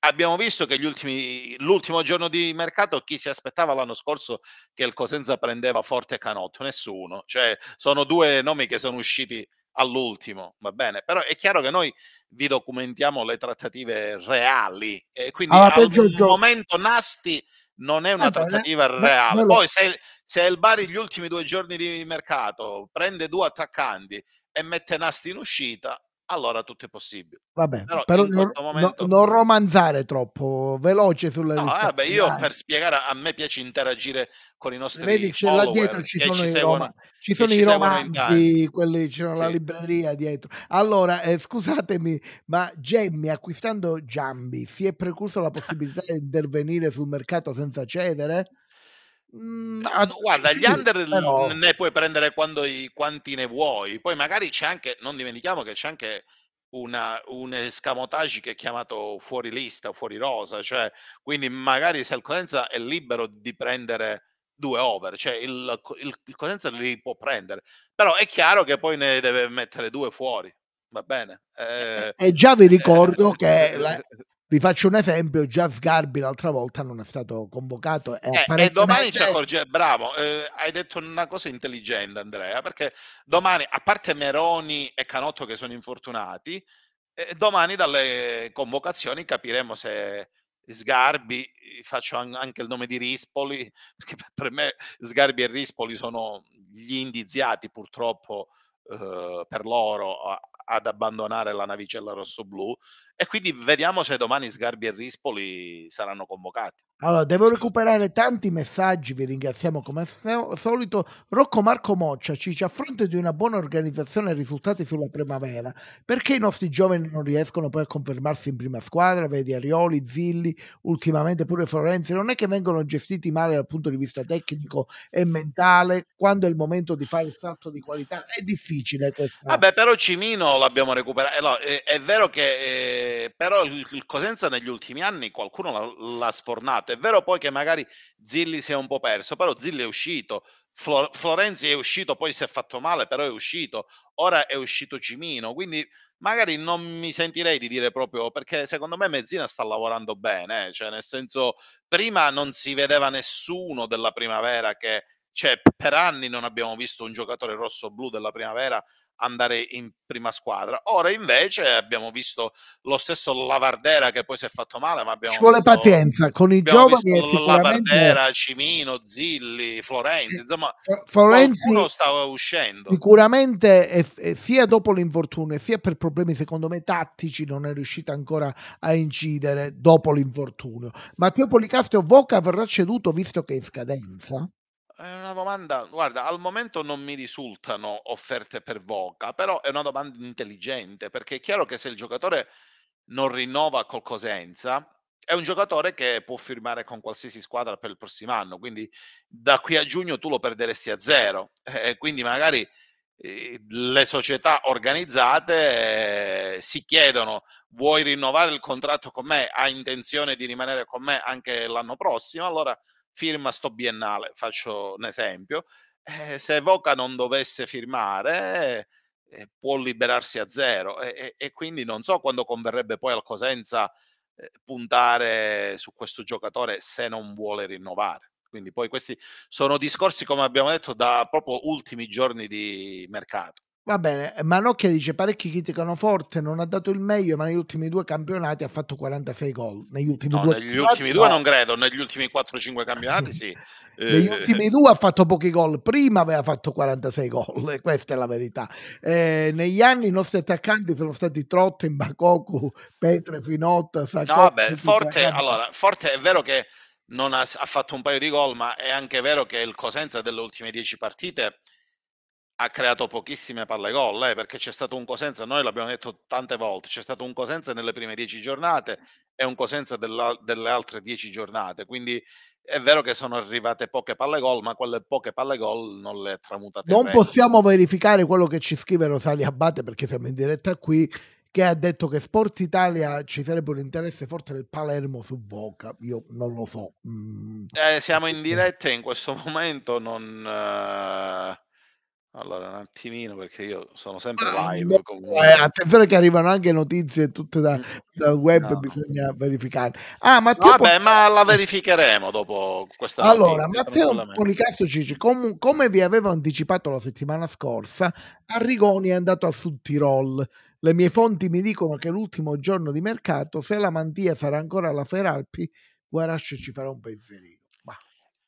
B: abbiamo visto che gli ultimi, l'ultimo giorno di mercato chi si aspettava l'anno scorso che il Cosenza prendeva forte Canotto? Nessuno, cioè sono due nomi che sono usciti all'ultimo, va bene, però è chiaro che noi vi documentiamo le trattative reali e quindi ah, al momento Nasti non è una Vabbè, trattativa beh, reale. Beh, Poi se, se il Bari gli ultimi due giorni di mercato prende due attaccanti e mette Nasti in uscita, allora tutto è possibile.
A: Vabbè, però, però non, momento... no, non, romanzare troppo, veloce sulle no, eh, beh, io
B: per spiegare, a me piace interagire con i nostri Vedi, c'è là dietro ci sono, ci, seguono, Roma, ci sono, i romanzi,
A: quelli, c'è sì. la libreria dietro. Allora, eh, scusatemi, ma Gemmi, acquistando Giambi, si è precluso la possibilità di intervenire sul mercato senza cedere?
B: Ma mm, guarda, gli under però... ne puoi prendere i, quanti ne vuoi. Poi magari c'è anche, non dimentichiamo che c'è anche una, un escamotage che è chiamato fuori lista, fuori rosa, cioè quindi magari se il Cosenza è libero di prendere due over, cioè il, il, il Cosenza li può prendere, però è chiaro che poi ne deve mettere due fuori va bene. Eh, e eh,
A: eh, eh, già vi ricordo eh, che la, vi faccio un esempio, già Sgarbi l'altra volta non è stato convocato. È eh, e domani ci accorgeremo,
B: bravo, eh, hai detto una cosa intelligente Andrea, perché domani, a parte Meroni e Canotto che sono infortunati, eh, domani dalle convocazioni capiremo se Sgarbi, faccio anche il nome di Rispoli, [LAUGHS] perché per me Sgarbi e Rispoli sono gli indiziati purtroppo eh, per loro ad abbandonare la navicella rosso-blu e quindi vediamo se domani Sgarbi e Rispoli saranno convocati.
A: Allora, devo recuperare tanti messaggi, vi ringraziamo come al solito. Rocco Marco Moccia ci dice a fronte di una buona organizzazione e risultati sulla primavera, perché i nostri giovani non riescono poi a confermarsi in prima squadra? Vedi Arioli, Zilli, ultimamente pure Florenzi, non è che vengono gestiti male dal punto di vista tecnico e mentale, quando è il momento di fare il salto di qualità? È difficile questo.
B: Vabbè, però Cimino l'abbiamo recuperato. Eh, è, eh, è, vero che... Eh eh, però il, il, Cosenza negli ultimi anni qualcuno l'ha, l'ha, sfornato. È vero poi che magari Zilli si è un po' perso, però Zilli è uscito. Flo, Florenzi è uscito, poi si è fatto male, però è uscito. Ora è uscito Cimino, quindi magari non mi sentirei di dire proprio perché secondo me Mezzina sta lavorando bene, eh. cioè nel senso prima non si vedeva nessuno della primavera che cioè per anni non abbiamo visto un giocatore rosso-blu della primavera andare in prima squadra. Ora invece abbiamo visto lo stesso Lavardera che poi si è fatto male, ma abbiamo Ci
A: vuole visto, pazienza con i giovani visto sicuramente... Lavardera,
B: Cimino, Zilli, Florenzi, insomma, Florenzi qualcuno stava uscendo.
A: Sicuramente è, è, sia dopo l'infortunio sia per problemi secondo me tattici non è riuscita ancora a incidere dopo l'infortunio. Matteo Policastro Voca verrà ceduto visto che è in scadenza.
B: È una domanda, guarda, al momento non mi risultano offerte per Voca, però è una domanda intelligente, perché è chiaro che se il giocatore non rinnova col Cosenza, è un giocatore che può firmare con qualsiasi squadra per il prossimo anno, quindi da qui a giugno tu lo perderesti a zero, eh, quindi magari eh, le società organizzate eh, si chiedono vuoi rinnovare il contratto con me, hai intenzione di rimanere con me anche l'anno prossimo, allora firma sto biennale, faccio un esempio, eh, se Voca non dovesse firmare eh, può liberarsi a zero e, e, quindi non so quando converrebbe poi al Cosenza eh, puntare su questo giocatore se non vuole rinnovare. Quindi poi questi sono discorsi, come abbiamo detto, da proprio ultimi giorni di mercato.
A: Va bene, eh, Manocchia dice parecchi criticano forte, non ha dato il meglio, ma negli ultimi due campionati ha fatto 46 gol. Negli ultimi no, due, negli ultimi due non
B: credo, negli ultimi 4-5 campionati sì. [LAUGHS] negli eh, ultimi due
A: ha fatto pochi gol, prima aveva fatto 46 gol, e eh, questa è la verità. Eh, negli anni i nostri attaccanti sono stati Trotte, Bakoku, Petre, Finotta, Sacco. No, vabbè, forte, allora,
B: forte è vero che non ha, ha fatto un paio di gol, ma è anche vero che il Cosenza delle ultime 10 partite ha creato pochissime palle gol, eh, perché c'è stato un Cosenza, noi l'abbiamo detto tante volte, c'è stato un Cosenza nelle prime dieci giornate e un Cosenza della, delle altre dieci giornate, quindi è vero che sono arrivate poche palle gol, ma quelle poche palle gol non le ha tramutate. Non possiamo
A: verificare quello che ci scrive Rosalia Abate perché siamo in diretta qui che ha detto che Sport Italia ci sarebbe un interesse forte del Palermo su Voca, io non lo so.
B: Mm. Eh, siamo in diretta in questo momento, non... Eh allora, un attimino, perché io sono sempre ah, live. comunque. Eh,
A: attenzione che arrivano anche notizie tutte da, mm. dal web, no. bisogna verificare.
B: Ah, Matteo vabbè, Pol- ma la verificheremo dopo questa Allora, notizia, Matteo
A: Policasso Cici, com- come vi avevo anticipato la settimana scorsa, Arrigoni è andato al Sud Tirol. Le mie fonti mi dicono che l'ultimo giorno di mercato, se la mantia sarà ancora alla Feralpi, Guarascio ci farà un pensierino.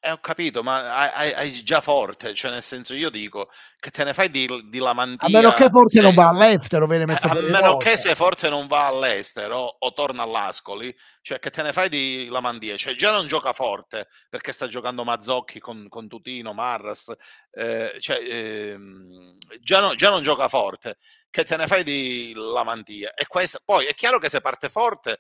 B: Eh, ho capito, ma hai, hai, già forte, cioè nel senso io dico che te ne fai di, di lamantia. A meno che
A: forse se... non va all'estero, viene messo eh, a meno volte. che
B: se forte non va all'estero o, torna all'Ascoli, cioè che te ne fai di lamantia, cioè già non gioca forte perché sta giocando Mazzocchi con, con Tutino, Marras, eh, cioè, eh, già, no, già non gioca forte, che te ne fai di lamantia. E questa... poi è chiaro che se parte forte eh,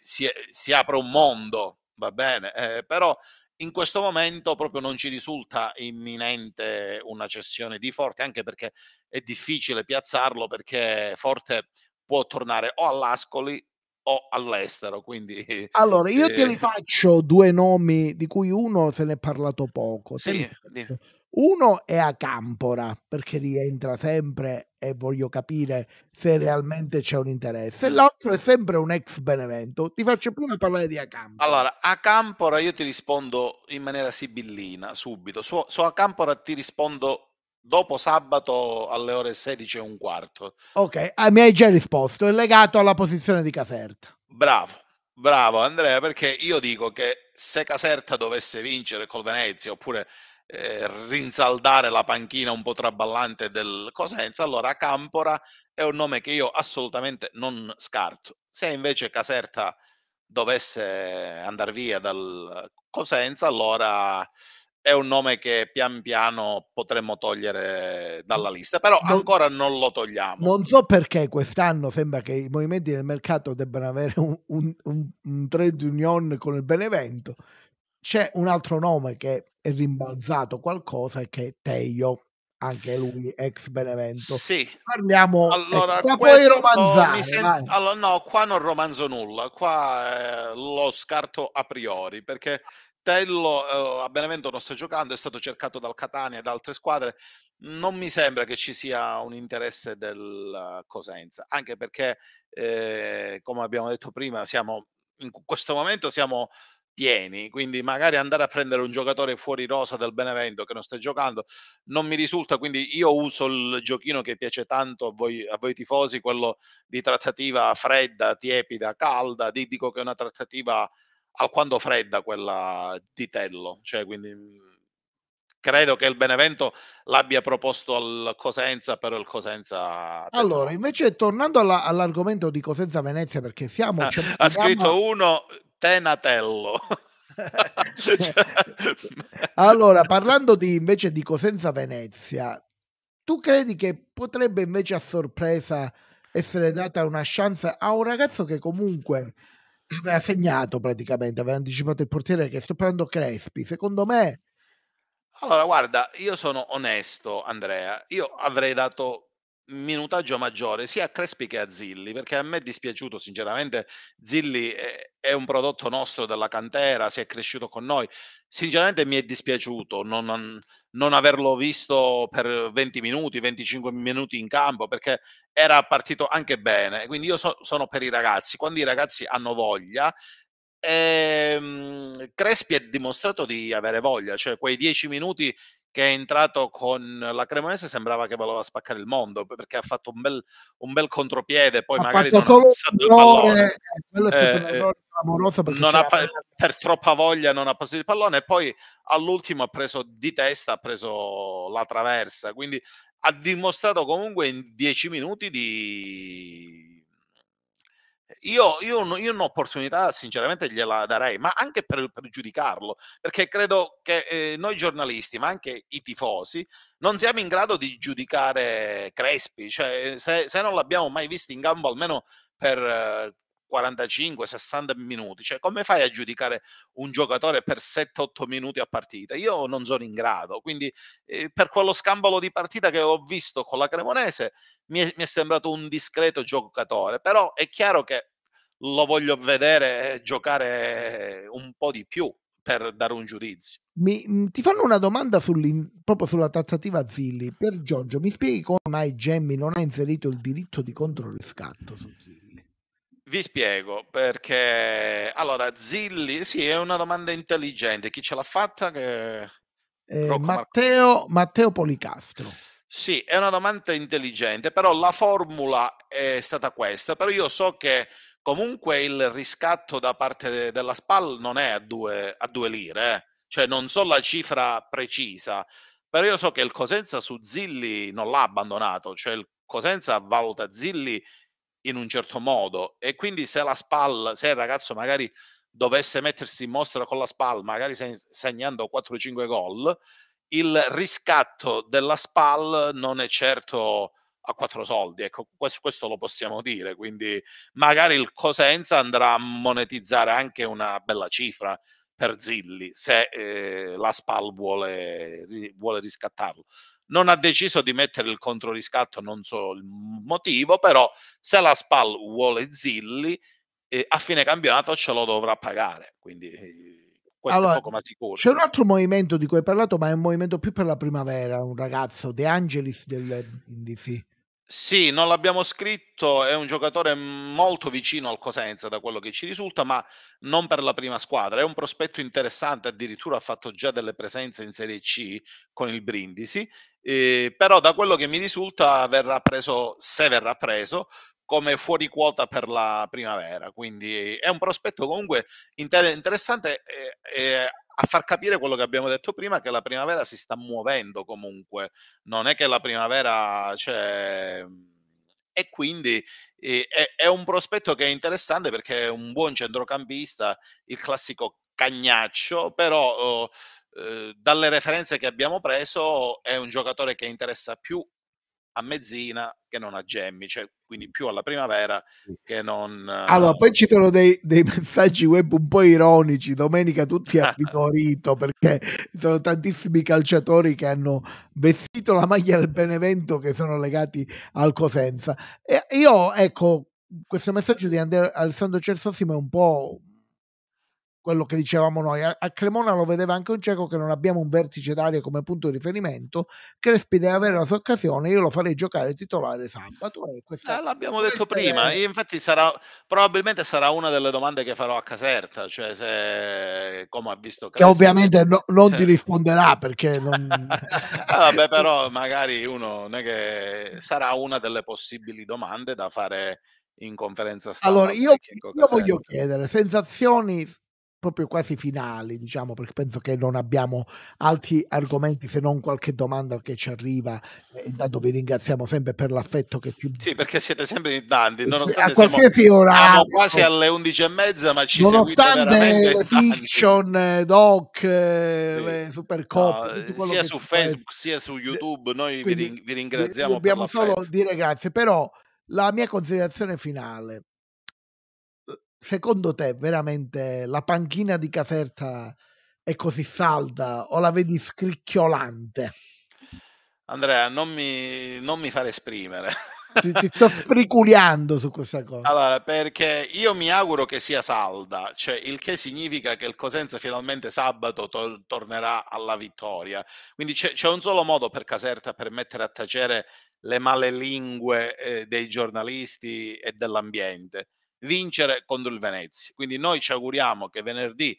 B: si, si apre un mondo, va bene, eh, però in questo momento proprio non ci risulta imminente una cessione di Forte, anche perché è difficile piazzarlo perché Forte può tornare o all'Ascoli o all'estero. Quindi, [LAUGHS] allora, io eh... te li
A: due nomi di cui uno se ne è parlato poco. Sì, uno è a Campora perché rientra sempre e voglio capire se realmente c'è un interesse. L'altro è sempre un ex Benevento. Ti faccio prima parlare di Acampora.
B: Allora, Acampora io ti rispondo in maniera sibillina subito. Su, su Acampora ti rispondo dopo sabato alle ore 16 e un quarto.
A: Ok, ah, mi hai già risposto. È legato alla posizione di Caserta.
B: Bravo. Bravo Andrea, perché io dico che se Caserta dovesse vincere col Venezia oppure eh, rinsaldare la panchina un po' traballante del Cosenza, allora Campora è un nome che io assolutamente non scarto. Se invece Caserta dovesse andare via dal Cosenza, allora è un nome che pian piano potremmo togliere dalla lista, però non, ancora non lo togliamo.
A: Non so perché quest'anno sembra che i movimenti del mercato debbano avere un, un, un, un trade union con il Benevento. C'è un altro nome che è rimbalzato qualcosa che Teio anche lui ex Benevento. Sì. Parliamo ecco, allora, ecco, poi romanzare. Sent...
B: Allora, no, qua non romanzo nulla, qua eh, lo scarto a priori perché Tello eh, a Benevento non sta giocando, è stato cercato dal Catania e da altre squadre. Non mi sembra che ci sia un interesse del Cosenza, anche perché, eh, come abbiamo detto prima, siamo in questo momento siamo pieni, quindi magari andare a prendere un giocatore fuori rosa del Benevento che non sta giocando non mi risulta, quindi io uso il giochino che piace tanto a voi, a voi tifosi, quello di trattativa fredda, tiepida, calda, di, dico che è una trattativa alquanto fredda quella di Tello, cioè quindi mm, credo che il Benevento l'abbia proposto al Cosenza, però il Cosenza... Allora,
A: invece tornando alla, all'argomento di Cosenza-Venezia, perché siamo... Ah, ha scritto
B: uno, Tenatello. cioè... [LAUGHS]
A: Allora, parlando di, invece di Cosenza Venezia, tu credi che potrebbe invece a sorpresa essere data una chance a un ragazzo che comunque aveva segnato praticamente, aveva anticipato il portiere che sto parlando Crespi, secondo me...
B: Allora, guarda, io sono onesto, Andrea, io avrei dato minutaggio maggiore sia a Crespi che a Zilli, perché a me è dispiaciuto sinceramente, Zilli è, un prodotto nostro della cantera, si è cresciuto con noi, sinceramente mi è dispiaciuto non, non, averlo visto per 20 minuti, 25 minuti in campo, perché era partito anche bene, quindi io so, sono per i ragazzi, quando i ragazzi hanno voglia e, um, Crespi ha dimostrato di avere voglia, cioè quei dieci minuti che è entrato con la Cremonese sembrava che voleva spaccare il mondo perché ha fatto un bel, un bel contropiede poi ha magari non ha passato il pallone eh, eh, eh ha, per, [LAUGHS] per troppa voglia non ha passato il pallone e poi all'ultimo ha preso di testa ha preso la traversa quindi ha dimostrato comunque in dieci minuti di io, io, io un'opportunità sinceramente gliela darei, ma anche per, per giudicarlo, perché credo che eh, noi giornalisti, ma anche i tifosi, non siamo in grado di giudicare Crespi, cioè eh, se, se non l'abbiamo mai visto in gambo almeno per... Eh, 45-60 minuti, cioè come fai a giudicare un giocatore per 7-8 minuti a partita? Io non sono in grado, quindi eh, per quello scambolo di partita che ho visto con la Cremonese mi è, mi è, sembrato un discreto giocatore, però è chiaro che lo voglio vedere giocare un po' di più per dare un giudizio.
A: Mi, mm, ti fanno una domanda proprio sulla trattativa Zilli. Per Giorgio, mi spieghi come mai Gemmi non ha inserito il diritto di controriscatto su Zilli?
B: Vi spiego perché allora Zilli, sì, è una domanda intelligente. Chi ce l'ha fatta? Che...
A: Eh, Matteo, Matteo Policastro.
B: Sì, è una domanda intelligente, però la formula è stata questa. Però io so che comunque il riscatto da parte de- della SPAL non è a due, a due lire, eh. cioè non so la cifra precisa, però io so che il Cosenza su Zilli non l'ha abbandonato, cioè il Cosenza valuta Zilli in un certo modo e quindi se la SPAL, se il ragazzo magari dovesse mettersi in mostra con la SPAL, magari segnando 4-5 gol, il riscatto della SPAL non è certo a quattro soldi, ecco, questo, questo, lo possiamo dire, quindi magari il Cosenza andrà a monetizzare anche una bella cifra per Zilli se eh, la SPAL vuole, vuole riscattarlo. Non ha deciso di mettere il controriscatto, non so il motivo, però se la SPAL vuole Zilli, eh, a fine campionato ce lo dovrà pagare, quindi eh, questo allora, è poco ma sicuro. C'è un altro
A: movimento di cui hai parlato, ma è un movimento più per la primavera, un ragazzo, De Angelis dell'Indici.
B: Sì, non l'abbiamo scritto, è un giocatore molto vicino al Cosenza da quello che ci risulta, ma non per la prima squadra. È un prospetto interessante, addirittura ha fatto già delle presenze in Serie C con il Brindisi, eh, però da quello che mi risulta verrà preso, se verrà preso, come fuori quota per la primavera. Quindi è un prospetto comunque inter- interessante. Eh, eh, a far capire quello che abbiamo detto prima, che la primavera si sta muovendo comunque, non è che la primavera c'è... Cioè, mm, e quindi è, è un prospetto che è interessante perché è un buon centrocampista, il classico cagnaccio, però... Oh, eh, dalle referenze che abbiamo preso è un giocatore che interessa più a mezzina che non a gemmi, cioè quindi più alla primavera che non... Allora, poi ci sono dei,
A: dei [LAUGHS] messaggi web un po' ironici, domenica tutti a Vigorito, [LAUGHS] perché ci sono tantissimi calciatori che hanno vestito la maglia del Benevento che sono legati al Cosenza. E io, ecco, questo messaggio di Andrea Alessandro Cersosimo è un po' quello che dicevamo noi. A, Cremona lo vedeva anche un cieco che non abbiamo un vertice d'aria come punto di riferimento. Crespi deve avere la sua occasione, io lo farei giocare titolare
B: sabato. E questa, eh, l'abbiamo detto prima, è... Eh, infatti sarà, probabilmente sarà una delle domande che farò a Caserta, cioè se, come ha visto Crespi. Che ovviamente no, non ti cioè
A: risponderà perché [LAUGHS] non... ah,
B: vabbè, però magari uno non è che sarà una delle possibili domande da fare in conferenza stampa. Allora, io,
A: io voglio chiedere sensazioni proprio quasi finali, diciamo, perché penso che non abbiamo altri argomenti se non qualche domanda che ci arriva. Intanto eh, vi ringraziamo sempre per
B: l'affetto che ci Sì, perché siete sempre in tanti, eh, nonostante a qualsiasi siamo, orario, siamo quasi alle undici e mezza, ma ci nonostante le
A: fiction, eh, doc, sì. le supercop, no, sia
B: su Facebook sia su YouTube, noi Quindi, vi, ringraziamo. Dobbiamo solo
A: dire grazie, però la mia considerazione finale secondo te veramente la panchina di Caserta è così salda o la vedi scricchiolante?
B: Andrea, non mi, non mi fare esprimere.
A: Ti, ti, sto [LAUGHS] friculiando su questa cosa.
B: Allora, perché io mi auguro che sia salda, cioè il che significa che il Cosenza finalmente sabato to- tornerà alla vittoria. Quindi c'è, c'è, un solo modo per Caserta per mettere a tacere le male lingue eh, dei giornalisti e dell'ambiente vincere contro il Venezia. Quindi noi ci auguriamo che venerdì,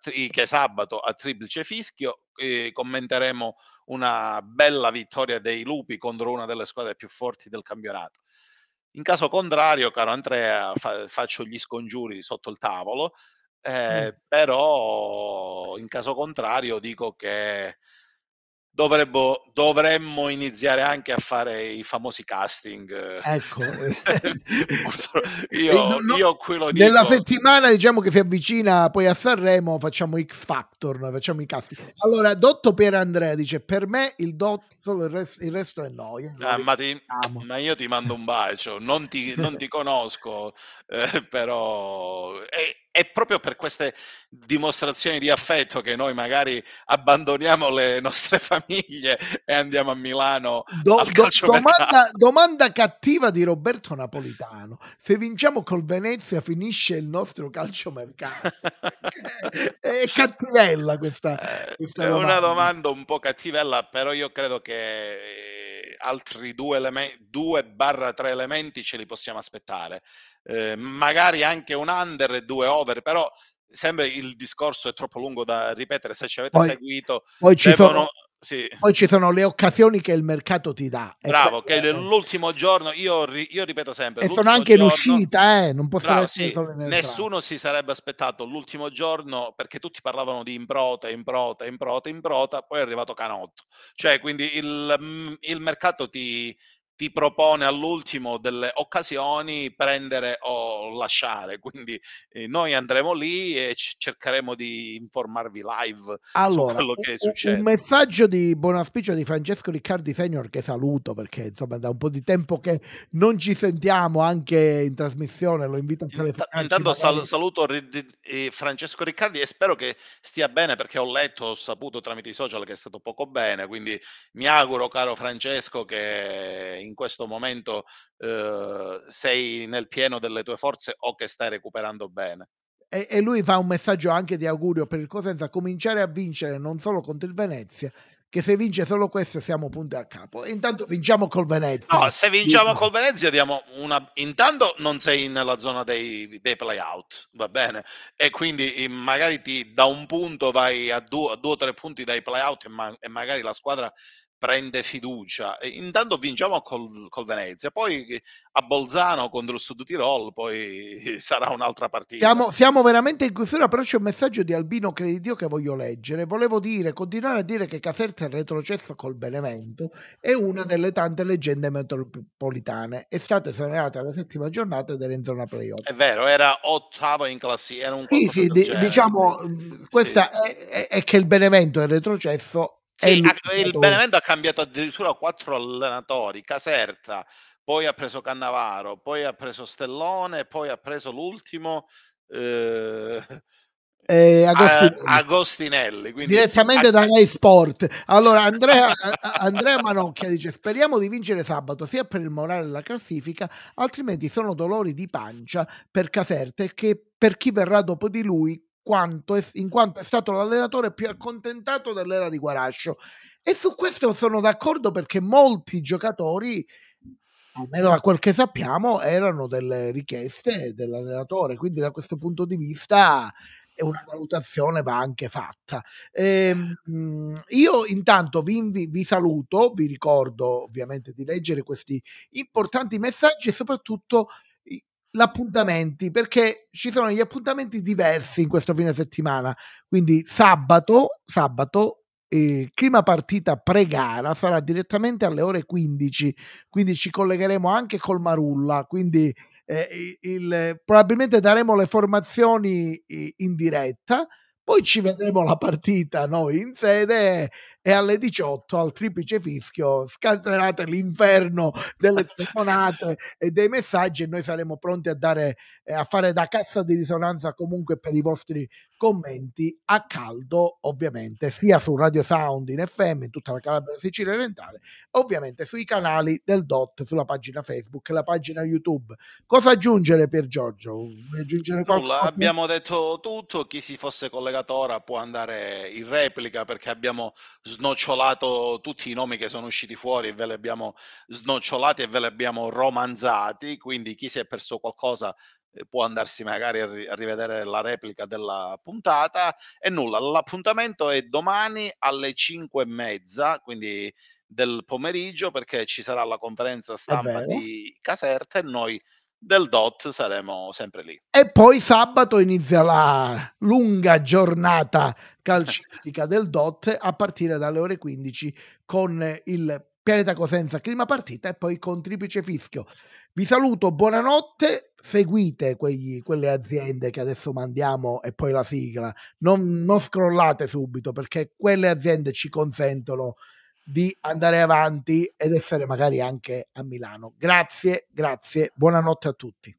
B: tri- che sabato a triplice fischio, eh, commenteremo una bella vittoria dei Lupi contro una delle squadre più forti del campionato. In caso contrario, caro Andrea, fa- faccio gli scongiuri sotto il tavolo, eh, mm. però in caso contrario dico che Dovrebbo, dovremmo iniziare anche a fare i famosi casting. Ecco, [LAUGHS] [LAUGHS] io, no, no, io qui lo dico. Nella
A: settimana diciamo che si avvicina poi a Sanremo, facciamo X Factor, facciamo i casting. Allora, Dotto per Andrea dice, per me il Dotto, il, rest, il resto è noi.
B: Ah, ma, ti, ma, io ti mando un bacio, non ti, non ti [LAUGHS] conosco, eh, però... Eh, è proprio per queste dimostrazioni di affetto che noi magari abbandoniamo le nostre [LAUGHS] famiglie e andiamo a Milano. Do, al do, domanda,
A: domanda, cattiva di Roberto Napolitano: se vinciamo col Venezia, finisce il nostro calciomercato? [LAUGHS] è cattivella questa, eh, questa, è domanda. una
B: domanda un po' cattivella, però io credo che altri due, eleme- due barra tre elementi ce li possiamo aspettare. Eh, magari anche un under e due over, però sembra il discorso è troppo lungo da ripetere. Se ci avete poi, seguito, poi ci devono... sono sì.
A: Poi ci sono le occasioni che il mercato ti dà.
B: Bravo, che è l'ultimo giorno, io, io ripeto sempre. E sono anche giorno, in uscita, eh, non posso bravo, sì, Nessuno si sarebbe aspettato l'ultimo giorno perché tutti parlavano di improta, improta, improta, improta, poi è arrivato Canotto. Cioè, quindi il, mm, il mercato ti, ti propone all'ultimo delle occasioni prendere o lasciare. Quindi eh, noi andremo lì e c- cercheremo di informarvi live allora, su quello che un, succede. Un
A: messaggio di buon auspicio di Francesco Riccardi Senior che saluto perché insomma da un po' di tempo che non ci sentiamo anche in trasmissione, lo invito a telefonare.
B: Intanto sal- saluto eh, Francesco Riccardi e spero che stia bene perché ho letto, ho saputo tramite i social che è stato poco bene, quindi mi auguro caro Francesco che in in questo momento eh, sei nel pieno delle tue forze o che stai recuperando bene.
A: E, e lui fa un messaggio anche di augurio per il Cosenza, cominciare a vincere non solo contro il Venezia, che se vince solo questo siamo punti a capo. Intanto vinciamo col Venezia.
B: No, se vinciamo col Venezia diamo una... Intanto non sei nella zona dei, dei play-out, va bene? E quindi magari ti da un punto vai a due, a due o tre punti dai play-out e, ma, e magari la squadra prende fiducia. E intanto vinciamo col, col, Venezia, poi eh, a Bolzano contro il Sud Tirol, poi [LAUGHS] sarà un'altra partita. Siamo, siamo veramente in
A: chiusura, però c'è un messaggio di Albino Credidio che voglio leggere. Volevo dire, continuare a dire che Caserta è retrocesso col Benevento è una delle tante leggende metropolitane. È stata esonerata alla settima giornata ed era in zona playoff.
B: È vero, era ottavo in classifica. Sì, sì, di, diciamo,
A: questa sì, sì. È, è, è che il Benevento è retrocesso
B: sì, il Benevento ha cambiato addirittura quattro allenatori, Caserta, poi ha preso Cannavaro, poi ha preso Stellone, poi ha preso l'ultimo eh,
A: eh, Agostinelli. Eh,
B: Agostinelli quindi... Direttamente da
A: Rai Sport. Allora Andrea, Andrea Manocchia dice speriamo di vincere sabato sia per il morale della classifica, altrimenti sono dolori di pancia per Caserta e che per chi verrà dopo di lui quanto è, in quanto è stato l'allenatore più accontentato dell'era di Guarascio. E su questo sono d'accordo perché molti giocatori, almeno a quel che sappiamo, erano delle richieste dell'allenatore. Quindi da questo punto di vista eh, una valutazione va anche fatta. Eh, io intanto vi, vi, saluto, vi ricordo ovviamente di leggere questi importanti messaggi e soprattutto l'appuntamenti perché ci sono gli appuntamenti diversi in questo fine settimana quindi sabato sabato eh, prima partita pre-gara sarà direttamente alle ore 15 quindi ci collegheremo anche col Marulla quindi eh, il, probabilmente daremo le formazioni eh, in diretta poi ci vedremo la partita noi in sede e alle 18 al triplice fischio scatenerate l'inferno delle telefonate e dei messaggi e noi saremo pronti a, dare, eh, a fare da cassa di risonanza comunque per i vostri commenti a caldo ovviamente sia su Radio Sound in FM in tutta la Calabria Sicilia orientale ovviamente sui canali del DOT sulla pagina Facebook e la pagina YouTube cosa aggiungere per Giorgio? aggiungere Nulla, abbiamo
B: detto tutto chi si fosse collegato ora può andare in replica perché abbiamo snocciolato tutti i nomi che sono usciti fuori e ve li abbiamo snocciolati e ve li abbiamo romanzati, quindi chi si è perso qualcosa eh, può andarsi magari a rivedere la replica della puntata e nulla, l'appuntamento è domani alle 5 e mezza, quindi del pomeriggio perché ci sarà la conferenza stampa di Caserta e noi del DOT saremo sempre lì.
A: E poi sabato inizia la lunga giornata calcistica del DOT a partire dalle ore 15 con il Pianeta Cosenza prima Partita e poi con Triplice Fischio. Vi saluto, buonanotte, seguite quegli, quelle aziende che adesso mandiamo e poi la sigla, non, non scrollate subito perché quelle aziende ci consentono di andare avanti ed essere magari anche a Milano. Grazie, grazie, buonanotte a tutti.